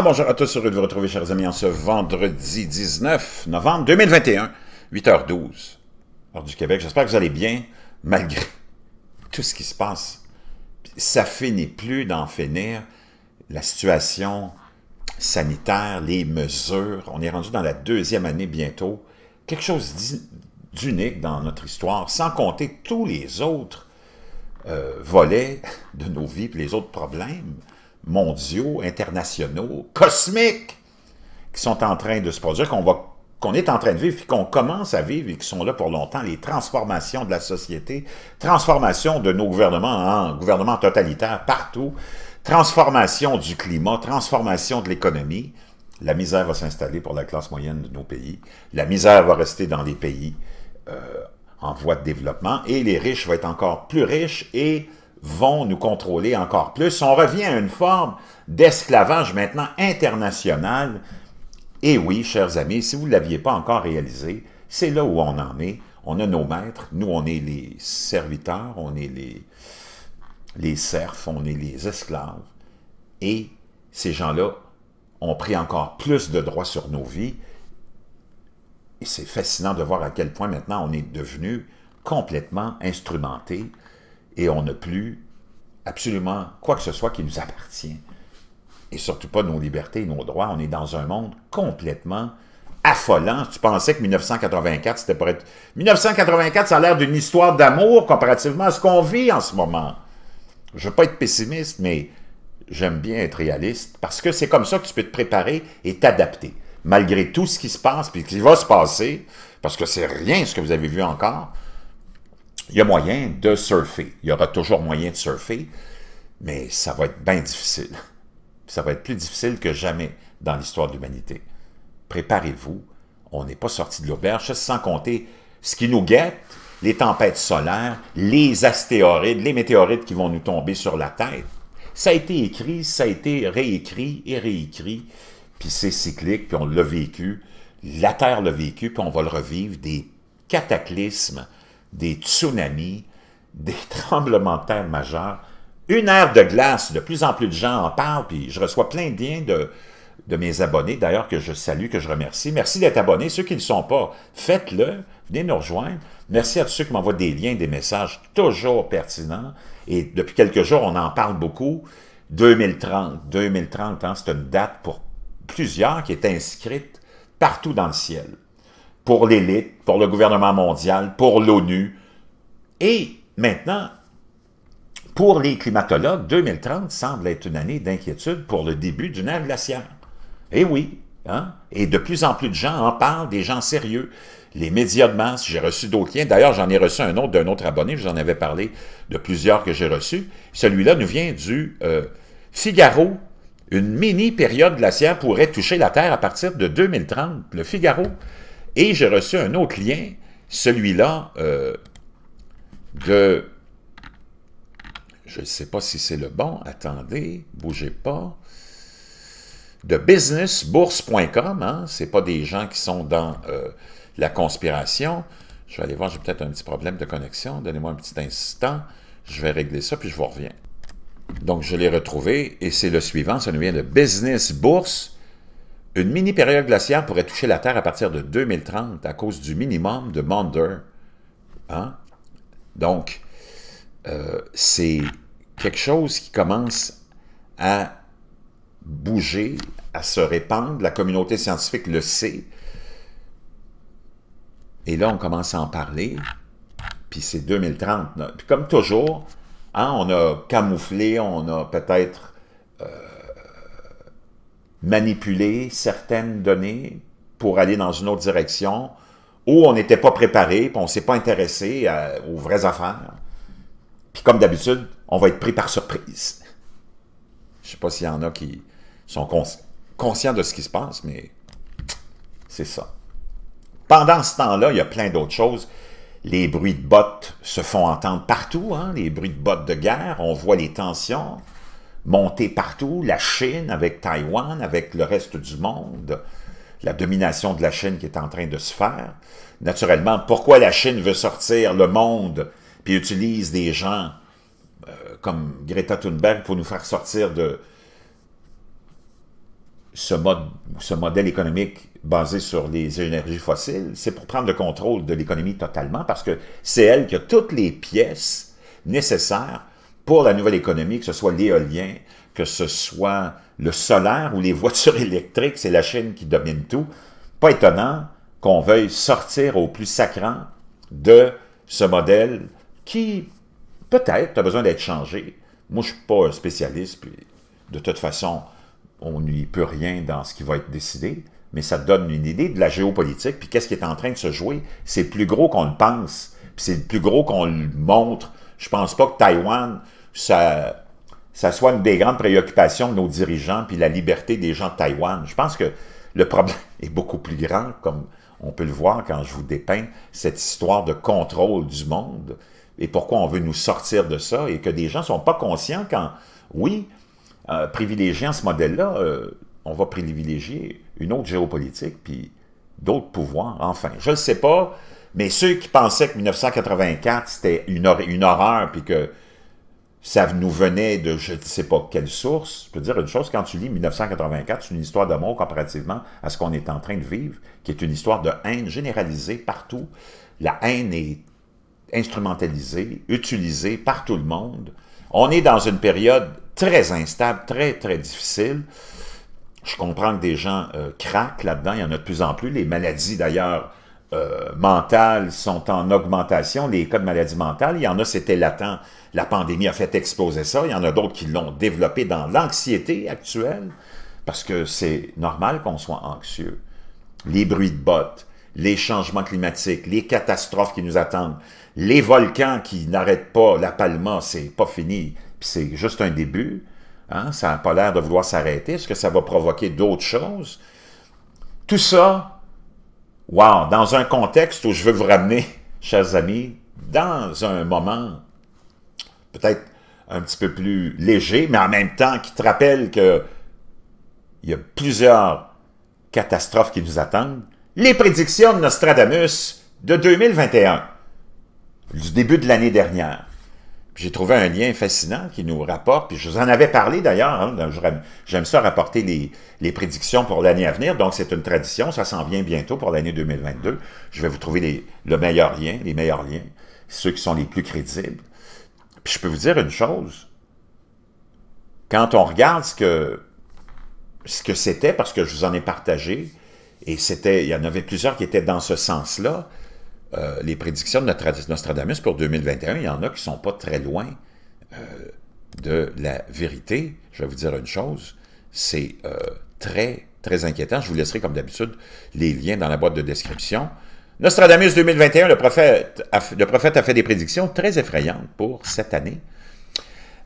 bonjour à tous, heureux de vous retrouver chers amis en ce vendredi 19 novembre 2021, 8h12, hors du Québec. J'espère que vous allez bien malgré tout ce qui se passe. Ça finit plus d'en finir. La situation sanitaire, les mesures, on est rendu dans la deuxième année bientôt. Quelque chose d'unique dans notre histoire, sans compter tous les autres euh, volets de nos vies les autres problèmes mondiaux, internationaux, cosmiques, qui sont en train de se produire, qu'on qu'on est en train de vivre, puis qu'on commence à vivre et qui sont là pour longtemps, les transformations de la société, transformation de nos gouvernements en gouvernements totalitaires partout, transformation du climat, transformation de l'économie. La misère va s'installer pour la classe moyenne de nos pays. La misère va rester dans les pays euh, en voie de développement et les riches vont être encore plus riches et vont nous contrôler encore plus. On revient à une forme d'esclavage maintenant international. Et oui, chers amis, si vous ne l'aviez pas encore réalisé, c'est là où on en est. On a nos maîtres, nous on est les serviteurs, on est les, les serfs, on est les esclaves. Et ces gens-là ont pris encore plus de droits sur nos vies. Et c'est fascinant de voir à quel point maintenant on est devenu complètement instrumenté et on n'a plus absolument quoi que ce soit qui nous appartient. Et surtout pas nos libertés et nos droits. On est dans un monde complètement affolant. Tu pensais que 1984, c'était pour être... 1984, ça a l'air d'une histoire d'amour comparativement à ce qu'on vit en ce moment. Je veux pas être pessimiste, mais j'aime bien être réaliste parce que c'est comme ça que tu peux te préparer et t'adapter. Malgré tout ce qui se passe puis qui va se passer, parce que c'est rien ce que vous avez vu encore, il y a moyen de surfer. Il y aura toujours moyen de surfer, mais ça va être bien difficile. Ça va être plus difficile que jamais dans l'histoire de l'humanité. Préparez-vous, on n'est pas sorti de l'auberge, sans compter ce qui nous guette, les tempêtes solaires, les astéroïdes, les météorites qui vont nous tomber sur la tête. Ça a été écrit, ça a été réécrit et réécrit, puis c'est cyclique, puis on l'a vécu, la Terre l'a vécu, puis on va le revivre, des cataclysmes, des tsunamis, des tremblements de terre majeurs, une ère de glace, de plus en plus de gens en parlent, puis je reçois plein de liens de, mes abonnés, d'ailleurs, que je salue, que je remercie. Merci d'être abonné. Ceux qui ne sont pas, faites-le, venez nous rejoindre. Merci à tous ceux qui m'envoient des liens, des messages toujours pertinents. Et depuis quelques jours, on en parle beaucoup. 2030, 2030, hein, c'est une date pour plusieurs qui est inscrite partout dans le ciel pour l'élite, pour le gouvernement mondial, pour l'ONU. Et maintenant, pour les climatologues, 2030 semble être une année d'inquiétude pour le début d'une ère glaciaire. Eh oui, hein? et de plus en plus de gens en parlent, des gens sérieux. Les médias de masse, j'ai reçu d'autres liens. D'ailleurs, j'en ai reçu un autre d'un autre abonné, je vous en avais parlé de plusieurs que j'ai reçus. Celui-là nous vient du euh, Figaro. Une mini-période glaciaire pourrait toucher la Terre à partir de 2030. Le Figaro, et j'ai reçu un autre lien, celui-là euh, de... Je ne sais pas si c'est le bon, attendez, bougez pas. De businessbourse.com, hein, ce pas des gens qui sont dans euh, la conspiration. Je vais aller voir, j'ai peut-être un petit problème de connexion. Donnez-moi un petit instant, je vais régler ça, puis je vous reviens. Donc, je l'ai retrouvé, et c'est le suivant, ça nous vient de Business une mini-période glaciaire pourrait toucher la Terre à partir de 2030 à cause du minimum de Maunder. Hein? Donc, euh, c'est quelque chose qui commence à bouger, à se répandre. La communauté scientifique le sait. Et là, on commence à en parler. Puis c'est 2030. Puis comme toujours, hein, on a camouflé, on a peut-être... Euh, manipuler certaines données pour aller dans une autre direction, où on n'était pas préparé, on ne s'est pas intéressé euh, aux vraies affaires. Puis comme d'habitude, on va être pris par surprise. Je ne sais pas s'il y en a qui sont conscients de ce qui se passe, mais c'est ça. Pendant ce temps-là, il y a plein d'autres choses. Les bruits de bottes se font entendre partout, hein, les bruits de bottes de guerre, on voit les tensions, monter partout, la Chine avec Taïwan, avec le reste du monde, la domination de la Chine qui est en train de se faire. Naturellement, pourquoi la Chine veut sortir le monde puis utilise des gens euh, comme Greta Thunberg pour nous faire sortir de ce, mode, ce modèle économique basé sur les énergies fossiles, c'est pour prendre le contrôle de l'économie totalement parce que c'est elle qui a toutes les pièces nécessaires pour la nouvelle économie, que ce soit l'éolien, que ce soit le solaire ou les voitures électriques, c'est la Chine qui domine tout. Pas étonnant qu'on veuille sortir au plus sacrant de ce modèle qui, peut-être, a besoin d'être changé. Moi, je ne suis pas un spécialiste, puis de toute façon, on n'y peut rien dans ce qui va être décidé, mais ça donne une idée de la géopolitique, puis qu'est-ce qui est en train de se jouer. C'est plus gros qu'on le pense, puis c'est plus gros qu'on le montre. Je pense pas que Taïwan ça, ça soit une des grandes préoccupations de nos dirigeants, puis la liberté des gens de Taïwan. Je pense que le problème est beaucoup plus grand, comme on peut le voir quand je vous dépeins cette histoire de contrôle du monde et pourquoi on veut nous sortir de ça et que des gens ne sont pas conscients quand, oui, euh, privilégiant ce modèle-là, euh, on va privilégier une autre géopolitique puis d'autres pouvoirs, enfin. Je ne sais pas, mais ceux qui pensaient que 1984, c'était une, une horreur puis que ça nous venait de je ne sais pas quelle source. Je peux dire une chose, quand tu lis 1984, c'est une histoire d'amour comparativement à ce qu'on est en train de vivre, qui est une histoire de haine généralisée partout. La haine est instrumentalisée, utilisée par tout le monde. On est dans une période très instable, très, très difficile. Je comprends que des gens euh, craquent là-dedans, il y en a de plus en plus. Les maladies, d'ailleurs, euh, mentales sont en augmentation, les cas de maladies mentales. Il y en a, c'était latent, la pandémie a fait exploser ça. Il y en a d'autres qui l'ont développé dans l'anxiété actuelle, parce que c'est normal qu'on soit anxieux. Les bruits de bottes, les changements climatiques, les catastrophes qui nous attendent, les volcans qui n'arrêtent pas, la Palma, c'est pas fini, puis c'est juste un début. Hein, ça n'a pas l'air de vouloir s'arrêter. Est-ce que ça va provoquer d'autres choses? Tout ça Wow! Dans un contexte où je veux vous ramener, chers amis, dans un moment peut-être un petit peu plus léger, mais en même temps qui te rappelle que il y a plusieurs catastrophes qui nous attendent, les prédictions de Nostradamus de 2021, du début de l'année dernière j'ai trouvé un lien fascinant qui nous rapporte, puis je vous en avais parlé d'ailleurs, hein, j'aime ça rapporter les, prédictions pour l'année à venir, donc c'est une tradition, ça s'en vient bientôt pour l'année 2022. Je vais vous trouver le meilleur lien, les meilleurs liens, ceux qui sont les plus crédibles. Puis je peux vous dire une chose, quand on regarde ce que ce que c'était, parce que je vous en ai partagé, et c'était, il y en avait plusieurs qui étaient dans ce sens-là, euh, les prédictions de Nostradamus pour 2021, il y en a qui ne sont pas très loin euh, de la vérité. Je vais vous dire une chose, c'est euh, très, très inquiétant. Je vous laisserai, comme d'habitude, les liens dans la boîte de description. Nostradamus 2021, le prophète a fait des prédictions très effrayantes pour cette année.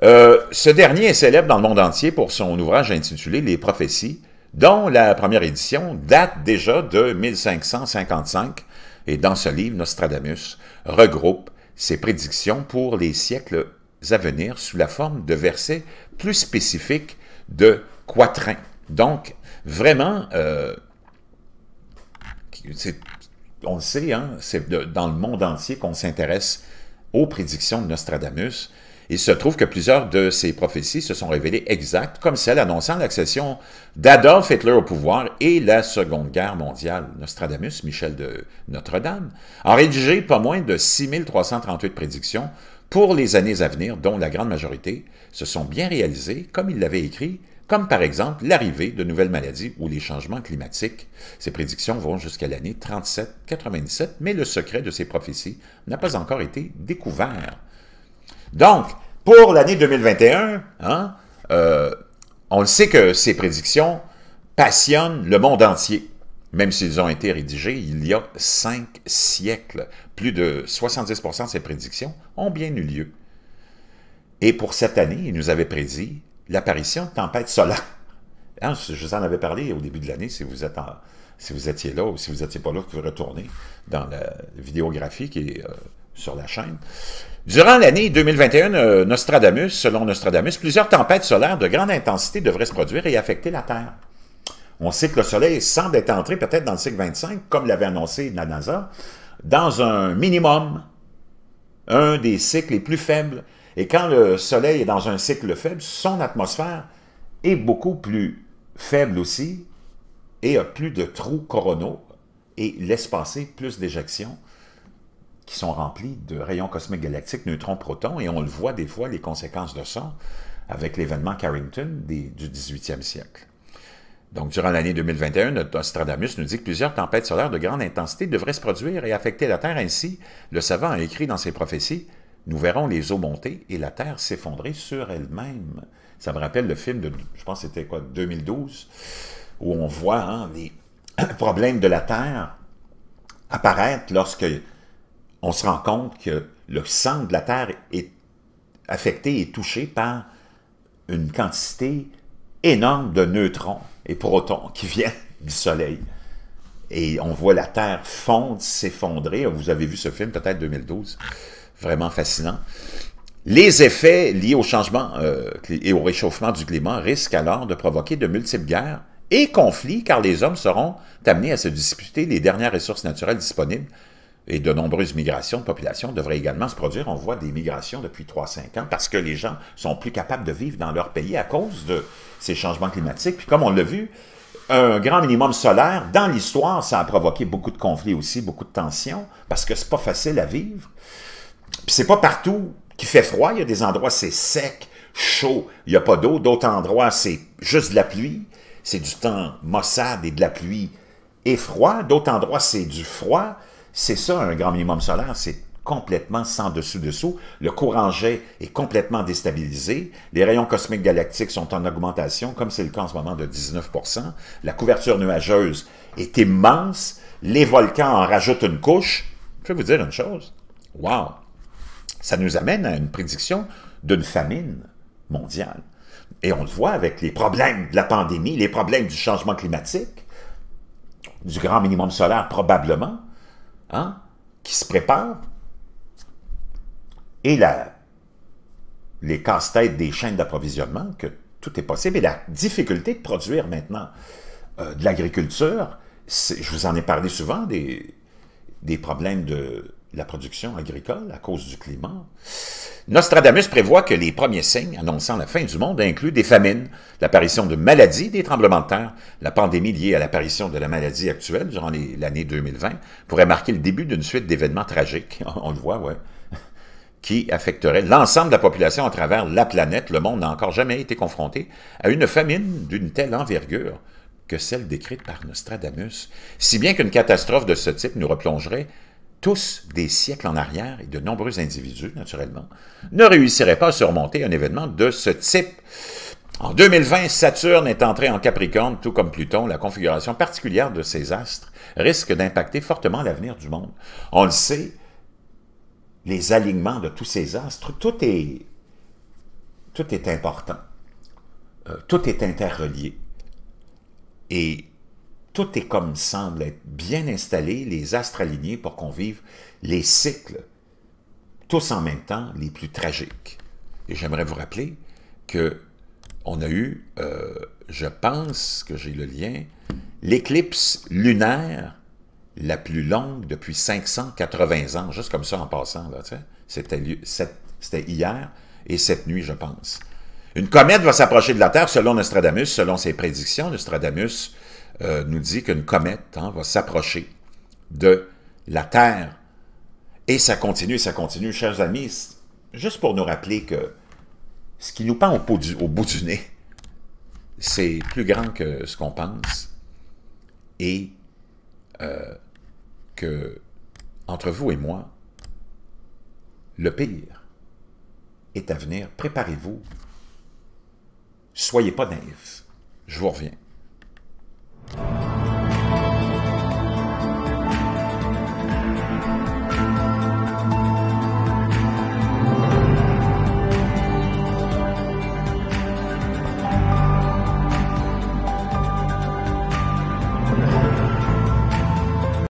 ce dernier est célèbre dans le monde entier pour son ouvrage intitulé « Les prophéties », dont la première édition date déjà de 1555, et dans ce livre, Nostradamus regroupe ses prédictions pour les siècles à venir sous la forme de versets plus spécifiques de quatrains. Donc, vraiment, euh, on sait, hein, c'est dans le monde entier qu'on s'intéresse aux prédictions de Nostradamus, il se trouve que plusieurs de ces prophéties se sont révélées exactes, comme celle annonçant l'accession d'Adolf Hitler au pouvoir et la Seconde Guerre mondiale. Nostradamus, Michel de Notre-Dame, a rédigé pas moins de 6338 prédictions pour les années à venir, dont la grande majorité se sont bien réalisées, comme il l'avait écrit, comme par exemple l'arrivée de nouvelles maladies ou les changements climatiques. Ces prédictions vont jusqu'à l'année 3797, mais le secret de ces prophéties n'a pas encore été découvert. Donc, pour l'année 2021, hein, euh, on le sait que ces prédictions passionnent le monde entier. Même s'ils ont été rédigés il y a cinq siècles, plus de 70% de ces prédictions ont bien eu lieu. Et pour cette année, il nous avait prédit l'apparition de tempêtes solaires. Hein, je vous en avais parlé au début de l'année, si vous êtes si vous étiez là ou si vous n'étiez pas là, vous pouvez retourner dans la vidéographie qui est euh, sur la chaîne. Durant l'année 2021, euh, Nostradamus, selon Nostradamus, plusieurs tempêtes solaires de grande intensité devraient se produire et affecter la Terre. On sait que le Soleil semble être entré peut-être dans le cycle 25, comme l'avait annoncé la NASA, dans un minimum, un des cycles les plus faibles. Et quand le Soleil est dans un cycle faible, son atmosphère est beaucoup plus faible aussi et a plus de trous coronaux et laisse passer plus d'éjections qui sont remplis de rayons cosmiques galactiques, neutrons, protons, et on le voit des fois, les conséquences de ça, avec l'événement Carrington du 18e siècle. Donc, durant l'année 2021, notre Astradamus nous dit que plusieurs tempêtes solaires de grande intensité devraient se produire et affecter la Terre. Ainsi, le savant a écrit dans ses prophéties Nous verrons les eaux monter et la Terre s'effondrer sur elle-même. Ça me rappelle le film de, je pense c'était quoi, 2012, où on voit hein, les problèmes de la Terre apparaître lorsque on se rend compte que le centre de la Terre est affecté et touché par une quantité énorme de neutrons et protons qui viennent du Soleil. Et on voit la Terre fondre, s'effondrer. Vous avez vu ce film, peut-être 2012. Vraiment fascinant. Les effets liés au changement euh, et au réchauffement du climat risquent alors de provoquer de multiples guerres et conflits, car les hommes seront amenés à se disputer les dernières ressources naturelles disponibles et de nombreuses migrations de population devraient également se produire. On voit des migrations depuis 3-5 ans parce que les gens sont plus capables de vivre dans leur pays à cause de ces changements climatiques. Puis comme on l'a vu, un grand minimum solaire, dans l'histoire, ça a provoqué beaucoup de conflits aussi, beaucoup de tensions, parce que c'est pas facile à vivre. Puis c'est pas partout qui fait froid. Il y a des endroits, c'est sec, chaud, il n'y a pas d'eau. D'autres endroits, c'est juste de la pluie. C'est du temps maussade et de la pluie et froid. D'autres endroits, c'est du froid. C'est ça, un grand minimum solaire, c'est complètement sans dessous-dessous. Le courant jet est complètement déstabilisé. Les rayons cosmiques galactiques sont en augmentation, comme c'est le cas en ce moment de 19 La couverture nuageuse est immense. Les volcans en rajoutent une couche. Je vais vous dire une chose. Wow! Ça nous amène à une prédiction d'une famine mondiale. Et on le voit avec les problèmes de la pandémie, les problèmes du changement climatique, du grand minimum solaire probablement. Hein, qui se préparent. Et les casse-têtes des chaînes d'approvisionnement, que tout est possible. Et la difficulté de produire maintenant euh, de l'agriculture, je vous en ai parlé souvent, des, des problèmes de, la production agricole à cause du climat. Nostradamus prévoit que les premiers signes annonçant la fin du monde incluent des famines, l'apparition de maladies, des tremblements de terre. La pandémie liée à l'apparition de la maladie actuelle durant l'année 2020 pourrait marquer le début d'une suite d'événements tragiques, on le voit, ouais, qui affecterait l'ensemble de la population à travers la planète. Le monde n'a encore jamais été confronté à une famine d'une telle envergure que celle décrite par Nostradamus, si bien qu'une catastrophe de ce type nous replongerait tous des siècles en arrière et de nombreux individus, naturellement, ne réussiraient pas à surmonter un événement de ce type. En 2020, Saturne est entré en Capricorne, tout comme Pluton. La configuration particulière de ces astres risque d'impacter fortement l'avenir du monde. On le sait, les alignements de tous ces astres, tout est, tout est important. Euh, tout est interrelié. Et tout est comme semble être bien installé, les astralignés pour qu'on vive les cycles, tous en même temps, les plus tragiques. Et j'aimerais vous rappeler que on a eu, euh, je pense que j'ai le lien, l'éclipse lunaire la plus longue depuis 580 ans, juste comme ça en passant, c'était hier et cette nuit, je pense. Une comète va s'approcher de la Terre selon Nostradamus, selon ses prédictions. Nostradamus euh, nous dit qu'une comète hein, va s'approcher de la Terre. Et ça continue, ça continue, chers amis. Juste pour nous rappeler que ce qui nous pend au, bout du nez, c'est plus grand que ce qu'on pense. Et euh, que, entre vous et moi, le pire est à venir. Préparez-vous. Soyez pas naïfs. Je vous reviens.